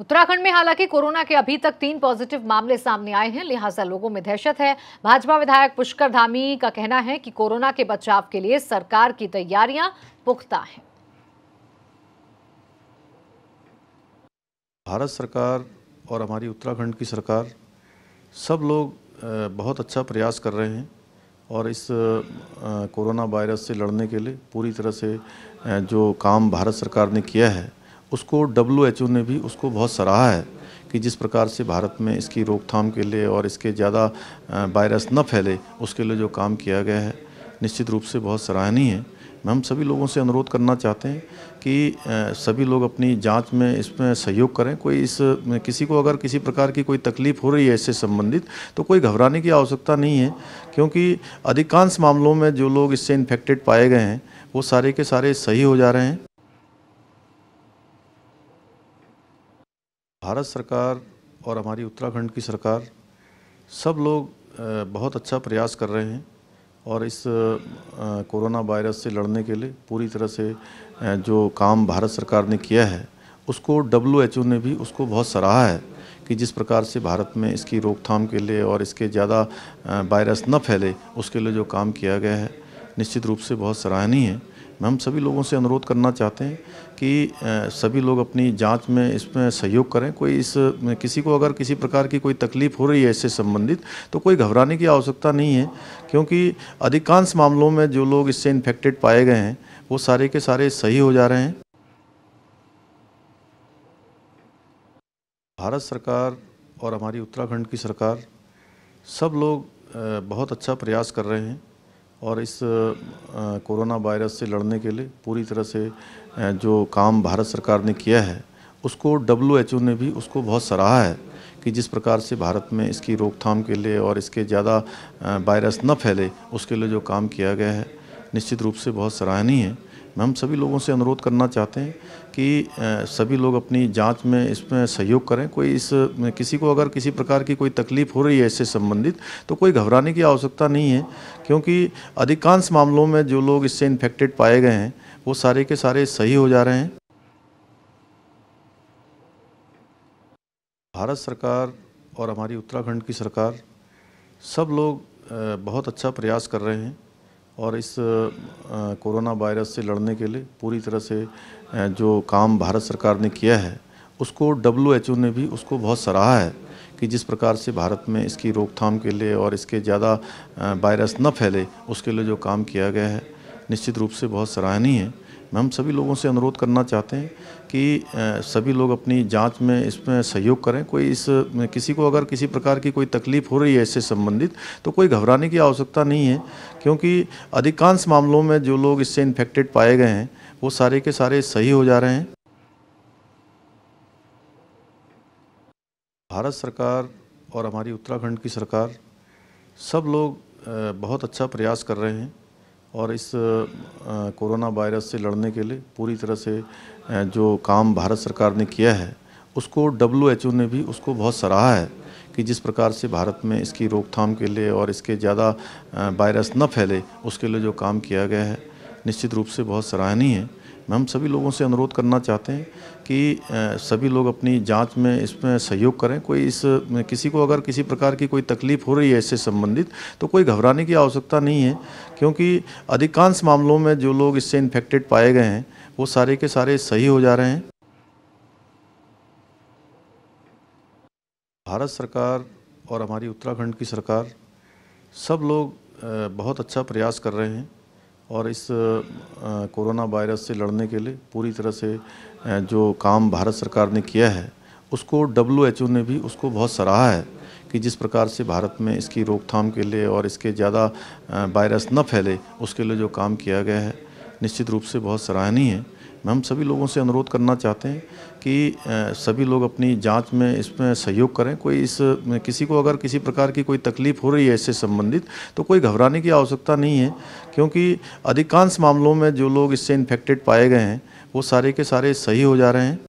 उत्तराखंड में हालांकि कोरोना के अभी तक तीन पॉजिटिव मामले सामने आए हैं लिहाजा लोगों में दहशत है भाजपा विधायक पुष्कर धामी का कहना है कि कोरोना के बचाव के लिए सरकार की तैयारियां पुख्ता हैं भारत सरकार और हमारी उत्तराखंड की सरकार सब लोग बहुत अच्छा प्रयास कर रहे हैं और इस कोरोना वायरस से लड़ने के लिए पूरी तरह से जो काम भारत सरकार ने किया है उसको डब्ल्यू ने भी उसको बहुत सराहा है कि जिस प्रकार से भारत में इसकी रोकथाम के लिए और इसके ज़्यादा वायरस न फैले उसके लिए जो काम किया गया है निश्चित रूप से बहुत सराहनीय है मैं हम सभी लोगों से अनुरोध करना चाहते हैं कि सभी लोग अपनी जांच में इसमें सहयोग करें कोई इस किसी को अगर किसी प्रकार की कोई तकलीफ हो रही है इससे संबंधित तो कोई घबराने की आवश्यकता नहीं है क्योंकि अधिकांश मामलों में जो लोग इससे इन्फेक्टेड पाए गए हैं वो सारे के सारे सही हो जा रहे हैं भारत सरकार और हमारी उत्तराखंड की सरकार सब लोग बहुत अच्छा प्रयास कर रहे हैं और इस कोरोना वायरस से लड़ने के लिए पूरी तरह से जो काम भारत सरकार ने किया है उसको डब्ल्यू ने भी उसको बहुत सराहा है कि जिस प्रकार से भारत में इसकी रोकथाम के लिए और इसके ज़्यादा वायरस न फैले उसके लिए जो काम किया गया है निश्चित रूप से बहुत सराहनीय है मैं हम सभी लोगों से अनुरोध करना चाहते हैं कि सभी लोग अपनी जांच में इसमें सहयोग करें कोई इस किसी को अगर किसी प्रकार की कोई तकलीफ हो रही है इससे संबंधित तो कोई घबराने की आवश्यकता नहीं है क्योंकि अधिकांश मामलों में जो लोग इससे इन्फेक्टेड पाए गए हैं वो सारे के सारे सही हो जा रहे हैं भारत सरकार और हमारी उत्तराखंड की सरकार सब लोग बहुत अच्छा प्रयास कर रहे हैं और इस कोरोना वायरस से लड़ने के लिए पूरी तरह से जो काम भारत सरकार ने किया है उसको डब्ल्यू ने भी उसको बहुत सराहा है कि जिस प्रकार से भारत में इसकी रोकथाम के लिए और इसके ज़्यादा वायरस न फैले उसके लिए जो काम किया गया है निश्चित रूप से बहुत सराहनीय है मैं हम सभी लोगों से अनुरोध करना चाहते हैं कि सभी लोग अपनी जांच में इसमें सहयोग करें कोई इस किसी को अगर किसी प्रकार की कोई तकलीफ हो रही है इससे संबंधित तो कोई घबराने की आवश्यकता नहीं है क्योंकि अधिकांश मामलों में जो लोग इससे इन्फेक्टेड पाए गए हैं वो सारे के सारे सही हो जा रहे हैं भारत सरकार और हमारी उत्तराखंड की सरकार सब लोग बहुत अच्छा प्रयास कर रहे हैं और इस कोरोना वायरस से लड़ने के लिए पूरी तरह से जो काम भारत सरकार ने किया है उसको डब्ल्यू ने भी उसको बहुत सराहा है कि जिस प्रकार से भारत में इसकी रोकथाम के लिए और इसके ज़्यादा वायरस न फैले उसके लिए जो काम किया गया है निश्चित रूप से बहुत सराहनीय है मैं हम सभी लोगों से अनुरोध करना चाहते हैं कि सभी लोग अपनी जांच में इसमें सहयोग करें कोई इस किसी को अगर किसी प्रकार की कोई तकलीफ हो रही है इससे संबंधित तो कोई घबराने की आवश्यकता नहीं है क्योंकि अधिकांश मामलों में जो लोग इससे इन्फेक्टेड पाए गए हैं वो सारे के सारे सही हो जा रहे हैं भारत सरकार और हमारी उत्तराखंड की सरकार सब लोग बहुत अच्छा प्रयास कर रहे हैं और इस कोरोना वायरस से लड़ने के लिए पूरी तरह से जो काम भारत सरकार ने किया है उसको डब्ल्यू ने भी उसको बहुत सराहा है कि जिस प्रकार से भारत में इसकी रोकथाम के लिए और इसके ज़्यादा वायरस न फैले उसके लिए जो काम किया गया है निश्चित रूप से बहुत सराहनीय है मैं हम सभी लोगों से अनुरोध करना चाहते हैं कि सभी लोग अपनी जांच में इसमें सहयोग करें कोई इस किसी को अगर किसी प्रकार की कोई तकलीफ हो रही है इससे संबंधित तो कोई घबराने की आवश्यकता नहीं है क्योंकि अधिकांश मामलों में जो लोग इससे इन्फेक्टेड पाए गए हैं वो सारे के सारे सही हो जा रहे हैं भारत सरकार और हमारी उत्तराखंड की सरकार सब लोग बहुत अच्छा प्रयास कर रहे हैं और इस कोरोना वायरस से लड़ने के लिए पूरी तरह से जो काम भारत सरकार ने किया है उसको डब्ल्यू ने भी उसको बहुत सराहा है कि जिस प्रकार से भारत में इसकी रोकथाम के लिए और इसके ज़्यादा वायरस न फैले उसके लिए जो काम किया गया है निश्चित रूप से बहुत सराहनीय है मैं हम सभी लोगों से अनुरोध करना चाहते हैं कि सभी लोग अपनी जांच में इसमें सहयोग करें कोई इस किसी को अगर किसी प्रकार की कोई तकलीफ हो रही है इससे संबंधित तो कोई घबराने की आवश्यकता नहीं है क्योंकि अधिकांश मामलों में जो लोग इससे इन्फेक्टेड पाए गए हैं वो सारे के सारे सही हो जा रहे हैं